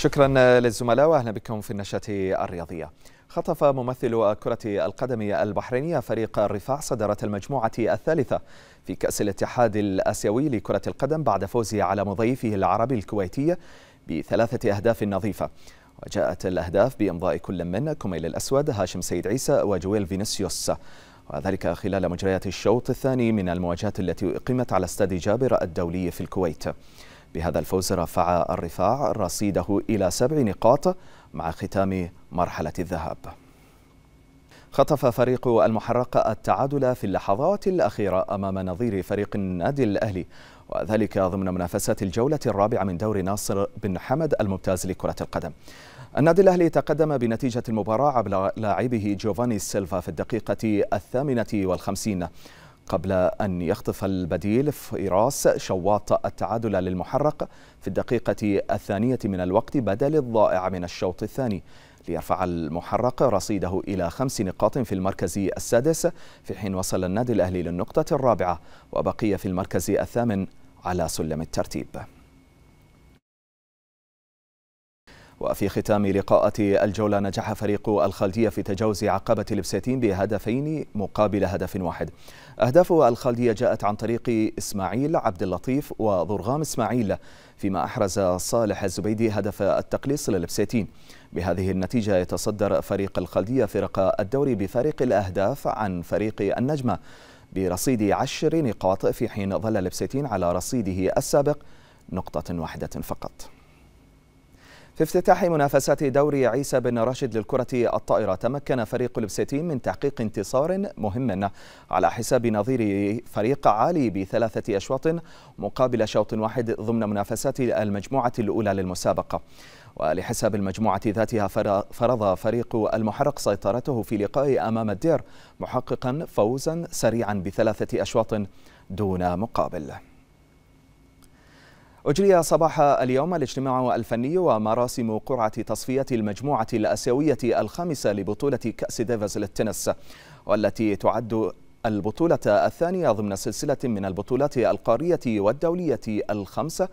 شكرا للزملاء واهلا بكم في النشاه الرياضيه. خطف ممثل كرة القدم البحرينية فريق الرفاع صدارة المجموعة الثالثة في كأس الاتحاد الآسيوي لكرة القدم بعد فوزه على مضيفه العربي الكويتي بثلاثة أهداف نظيفة وجاءت الأهداف بإمضاء كل من كميل الأسود هاشم سيد عيسى وجويل فينيسيوس وذلك خلال مجريات الشوط الثاني من المواجهات التي أقيمت على استاد جابر الدولي في الكويت بهذا الفوز رفع الرفاع رصيده إلى سبع نقاط مع ختام مرحلة الذهاب خطف فريق المحرقة التعادل في اللحظات الأخيرة أمام نظير فريق النادي الأهلي وذلك ضمن منافسات الجولة الرابعة من دور ناصر بن حمد الممتاز لكرة القدم النادي الأهلي تقدم بنتيجة المباراة عبر لاعبه جوفاني سيلفا في الدقيقة الثامنة والخمسين قبل أن يخطف البديل فراس شواط التعادل للمحرق في الدقيقة الثانية من الوقت بدل الضائع من الشوط الثاني ليرفع المحرق رصيده إلى خمس نقاط في المركز السادس في حين وصل النادي الأهلي للنقطة الرابعة وبقي في المركز الثامن على سلم الترتيب وفي ختام لقاءة الجولة نجح فريق الخالدية في تجاوز عقبة لبساتين بهدفين مقابل هدف واحد أهداف الخالدية جاءت عن طريق إسماعيل عبد اللطيف وضرغام إسماعيل فيما أحرز صالح الزبيدي هدف التقليص للبساتين بهذه النتيجة يتصدر فريق الخالدية فرق الدوري بفارق الأهداف عن فريق النجمة برصيد عشر نقاط في حين ظل لبساتين على رصيده السابق نقطة واحدة فقط في افتتاح منافسات دوري عيسى بن راشد للكرة الطائرة تمكن فريق البسيتين من تحقيق انتصار مهم على حساب نظير فريق عالي بثلاثة أشواط مقابل شوط واحد ضمن منافسات المجموعة الأولى للمسابقة ولحساب المجموعة ذاتها فرض فريق المحرق سيطرته في لقاء أمام الدير محققا فوزا سريعا بثلاثة أشواط دون مقابل أجري صباح اليوم الاجتماع الفني ومراسم قرعة تصفية المجموعة الآسيوية الخامسة لبطولة كأس ديفيز للتنس والتي تعد البطولة الثانية ضمن سلسلة من البطولات القارية والدولية الخمسة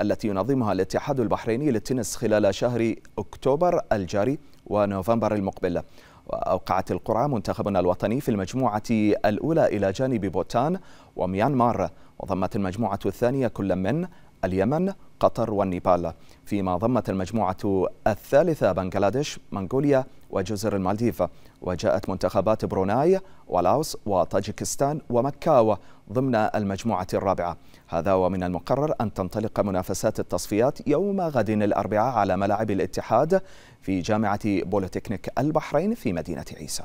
التي ينظمها الاتحاد البحريني للتنس خلال شهر أكتوبر الجاري ونوفمبر المقبل وأوقعت القرعة منتخبنا الوطني في المجموعة الأولى إلى جانب بوتان وميانمار وضمت المجموعة الثانية كل من اليمن قطر والنيبال فيما ضمت المجموعة الثالثة بنغلاديش منغوليا وجزر المالديف وجاءت منتخبات بروناي ولاوس وطاجكستان ومكاو ضمن المجموعة الرابعة هذا ومن المقرر أن تنطلق منافسات التصفيات يوم غد الأربعاء على ملاعب الاتحاد في جامعة بوليتكنيك البحرين في مدينة عيسى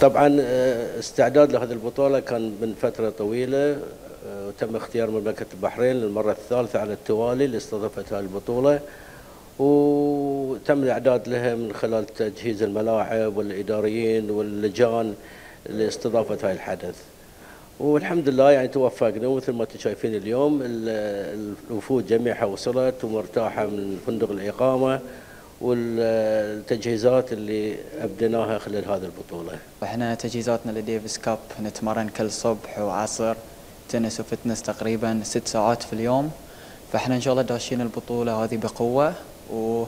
طبعا آه، استعداد لهذه البطولة كان من فترة طويلة وتم آه، اختيار مملكة البحرين للمرة الثالثة على التوالي اللي استضافت هذه البطولة وتم الإعداد لها من خلال تجهيز الملاعب والإداريين واللجان لاستضافة هاي الحدث والحمد لله يعني توفقنا ومثل ما انتم شايفين اليوم الوفود جميعها وصلت ومرتاحة من فندق الإقامة والتجهيزات اللي ابديناها خلال هذه البطوله. احنا تجهيزاتنا لديفيس كاب نتمرن كل صبح وعصر تنس وفتنس تقريبا ست ساعات في اليوم فاحنا ان شاء الله داشين البطوله هذه بقوه وان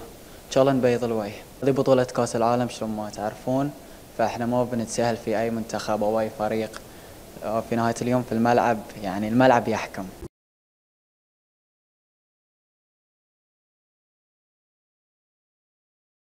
شاء الله نبيض الوجه هذه بطوله كاس العالم شلون ما تعرفون فاحنا ما بنتسهل في اي منتخب او اي فريق آه، في نهايه اليوم في الملعب يعني الملعب يحكم